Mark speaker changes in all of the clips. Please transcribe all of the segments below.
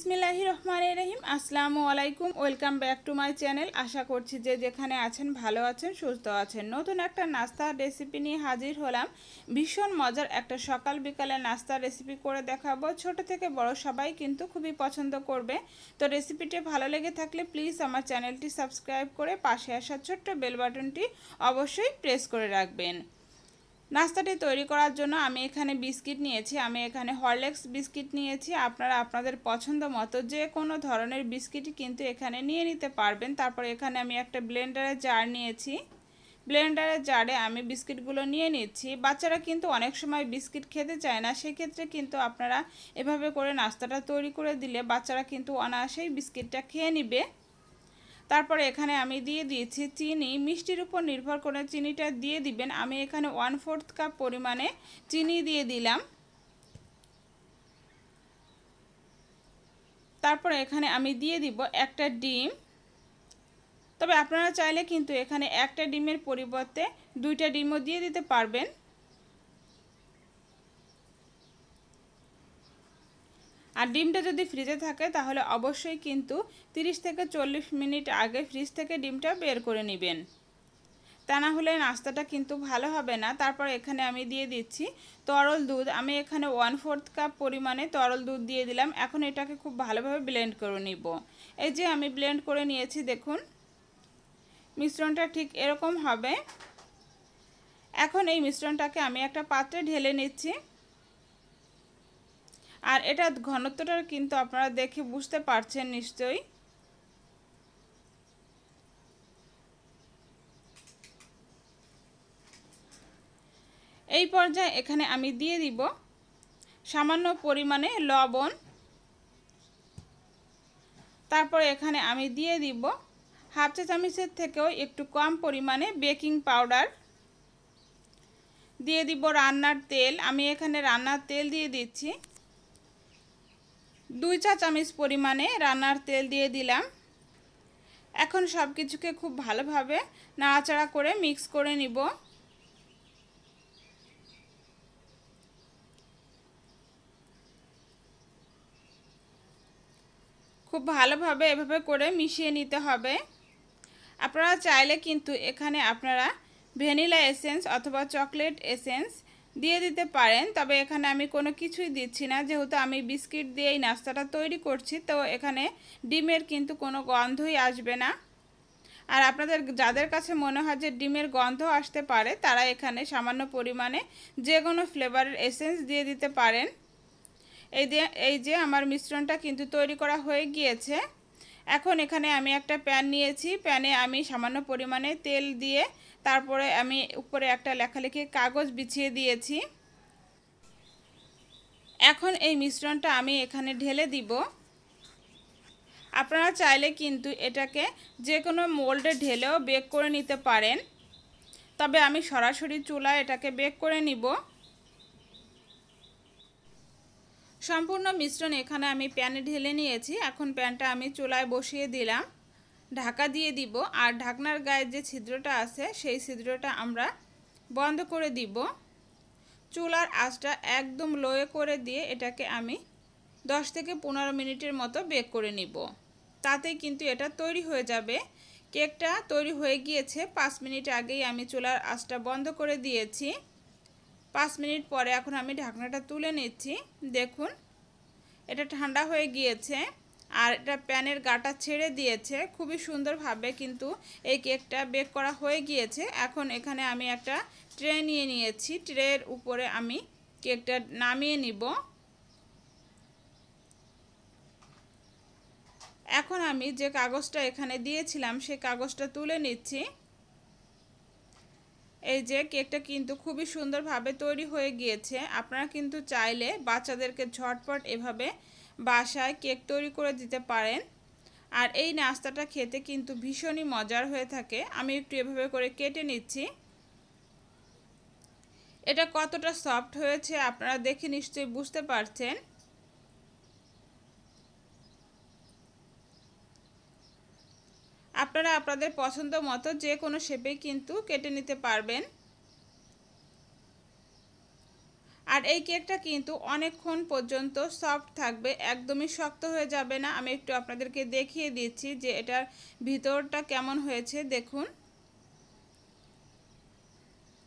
Speaker 1: বিসমিল্লাহি রহমান রহিম আসসালামু আলাইকুম welcome back to my channel আশা করছি যে যেখানে আছেন ভালো আছেন সুস্থ আছেন নতুন একটা নাস্তার রেসিপি নিয়ে হাজির হলাম ভীষণ মজার একটা সকাল বিকালে নাস্তার রেসিপি করে দেখাবো ছোট থেকে বড় সবাই কিন্তু খুবই পছন্দ করবে তো রেসিপিটি ভালো লেগে থাকলে প্লিজ আমার চ্যানেলটি সাবস্ক্রাইব করে পাশে আসা ছোট্ট বেল বাটনটি অবশ্যই প্রেস করে রাখবেন নাস্তাটি তৈরি করার জন্য আমি এখানে বিস্কিট নিয়েছি আমি এখানে হরলেক্স বিস্কিট নিয়েছি আপনারা আপনাদের পছন্দ মতো যে কোনো ধরনের বিস্কিটই কিন্তু এখানে নিয়ে নিতে পারবেন তারপর এখানে আমি একটা ব্লেন্ডারের জার নিয়েছি ব্লেন্ডারের জারে আমি বিস্কিটগুলো নিয়ে নিচ্ছি বাচ্চারা কিন্তু অনেক সময় বিস্কিট খেতে চায় না সেক্ষেত্রে কিন্তু আপনারা এভাবে করে নাস্তাটা তৈরি করে দিলে বাচ্চারা কিন্তু অনায়াসেই বিস্কিটটা খেয়ে নিবে তারপরে এখানে আমি দিয়ে দিয়েছি চিনি মিষ্টির উপর নির্ভর করে চিনিটা দিয়ে দিবেন আমি এখানে ওয়ান ফোর্থ কাপ পরিমাণে চিনি দিয়ে দিলাম তারপরে এখানে আমি দিয়ে দিব একটা ডিম তবে আপনারা চাইলে কিন্তু এখানে একটা ডিমের পরিবর্তে দুইটা ডিমও দিয়ে দিতে পারবেন আর ডিমটা যদি ফ্রিজে থাকে তাহলে অবশ্যই কিন্তু 30 থেকে চল্লিশ মিনিট আগে ফ্রিজ থেকে ডিমটা বের করে নেবেন তা না হলে নাস্তাটা কিন্তু ভালো হবে না তারপর এখানে আমি দিয়ে দিচ্ছি তরল দুধ আমি এখানে ওয়ান ফোর্থ কাপ পরিমাণে তরল দুধ দিয়ে দিলাম এখন এটাকে খুব ভালোভাবে ব্লেন্ড করে নিব এই যে আমি ব্লেন্ড করে নিয়েছি দেখুন মিশ্রণটা ঠিক এরকম হবে এখন এই মিশ্রণটাকে আমি একটা পাত্রে ঢেলে নিচ্ছি আর এটা ঘনত্বটা কিন্তু আপনারা দেখে বুঝতে পারছেন নিশ্চয়ই এই পর্যায়ে এখানে আমি দিয়ে দিব সামান্য পরিমাণে লবণ তারপরে এখানে আমি দিয়ে দিব হাফ চা চামিচের থেকেও একটু কম পরিমাণে বেকিং পাউডার দিয়ে দিব রান্নার তেল আমি এখানে রান্নার তেল দিয়ে দিচ্ছি দুই চা চামচ পরিমাণে রান্নার তেল দিয়ে দিলাম এখন সব কিছুকে খুব ভালোভাবে নাড়াচাড়া করে মিক্স করে নিব খুব ভালোভাবে এভাবে করে মিশিয়ে নিতে হবে আপনারা চাইলে কিন্তু এখানে আপনারা ভ্যানিলা এসেন্স অথবা চকলেট এসেন্স দিয়ে দিতে পারেন তবে এখানে আমি কোনো কিছুই দিচ্ছি না যেহেতু আমি বিস্কিট দিয়েই নাস্তাটা তৈরি করছি তো এখানে ডিমের কিন্তু কোনো গন্ধই আসবে না আর আপনাদের যাদের কাছে মনে হয় যে ডিমের গন্ধ আসতে পারে তারা এখানে সামান্য পরিমাণে যে কোনো ফ্লেভারের এসেন্স দিয়ে দিতে পারেন এই যে এই যে আমার মিশ্রণটা কিন্তু তৈরি করা হয়ে গিয়েছে এখন এখানে আমি একটা প্যান নিয়েছি প্যানে আমি সামান্য পরিমাণে তেল দিয়ে তারপরে আমি উপরে একটা লেখালেখি কাগজ বিছিয়ে দিয়েছি এখন এই মিশ্রণটা আমি এখানে ঢেলে দিব আপনারা চাইলে কিন্তু এটাকে যে কোনো মোল্ডে ঢেলেও বেক করে নিতে পারেন তবে আমি সরাসরি চুলায় এটাকে বেক করে নিব সম্পূর্ণ মিশ্রণ এখানে আমি প্যানে ঢেলে নিয়েছি এখন প্যানটা আমি চুলায় বসিয়ে দিলাম ঢাকা দিয়ে দিব আর ঢাকনার গায়ের যে ছিদ্রটা আছে সেই ছিদ্রটা আমরা বন্ধ করে দিব চুলার আঁচটা একদম লোয়ে করে দিয়ে এটাকে আমি দশ থেকে পনেরো মিনিটের মতো বেক করে নিব তাতে কিন্তু এটা তৈরি হয়ে যাবে কেকটা তৈরি হয়ে গিয়েছে পাঁচ মিনিট আগেই আমি চুলার আঁচটা বন্ধ করে দিয়েছি পাঁচ মিনিট পরে এখন আমি ঢাকনাটা তুলে নিচ্ছি দেখুন এটা ঠান্ডা হয়ে গিয়েছে আর এটা প্যানের গাটা ছেড়ে দিয়েছে খুবই সুন্দরভাবে কিন্তু এই কেকটা বেক করা হয়ে গিয়েছে এখন এখানে আমি একটা ট্রে নিয়ে নিয়েছি ট্রের উপরে আমি কেকটা নামিয়ে নিব এখন আমি যে কাগজটা এখানে দিয়েছিলাম সেই কাগজটা তুলে নিচ্ছি এই যে কেকটা কিন্তু খুবই সুন্দরভাবে তৈরি হয়ে গিয়েছে আপনারা কিন্তু চাইলে বাচ্চাদেরকে ঝটপট এভাবে বাসায় কেক তৈরি করে দিতে পারেন আর এই নাস্তাটা খেতে কিন্তু ভীষণই মজার হয়ে থাকে আমি একটু এভাবে করে কেটে নিচ্ছি এটা কতটা সফট হয়েছে আপনারা দেখে নিশ্চয়ই বুঝতে পারছেন আপনারা আপনাদের পছন্দ মতো যে কোনো শেপেই কিন্তু কেটে নিতে পারবেন আর এই কেকটা কিন্তু অনেকক্ষণ পর্যন্ত সফট থাকবে একদমই শক্ত হয়ে যাবে না আমি একটু আপনাদেরকে দেখিয়ে দিচ্ছি যে এটার ভিতরটা কেমন হয়েছে দেখুন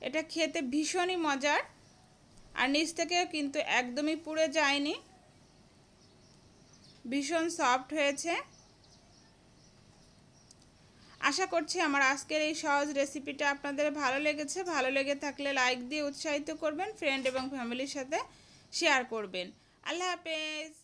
Speaker 1: এটা খেতে ভীষণই মজার আর নিচ থেকে কিন্তু একদমই পুড়ে যায়নি ভীষণ সফট হয়েছে আশা করছি আমার আজকের এই সহজ রেসিপিটা আপনাদের ভালো লেগেছে ভালো লেগে থাকলে লাইক দিয়ে উৎসাহিত করবেন ফ্রেন্ড এবং ফ্যামিলির সাথে শেয়ার করবেন আল্লাহ হাফেজ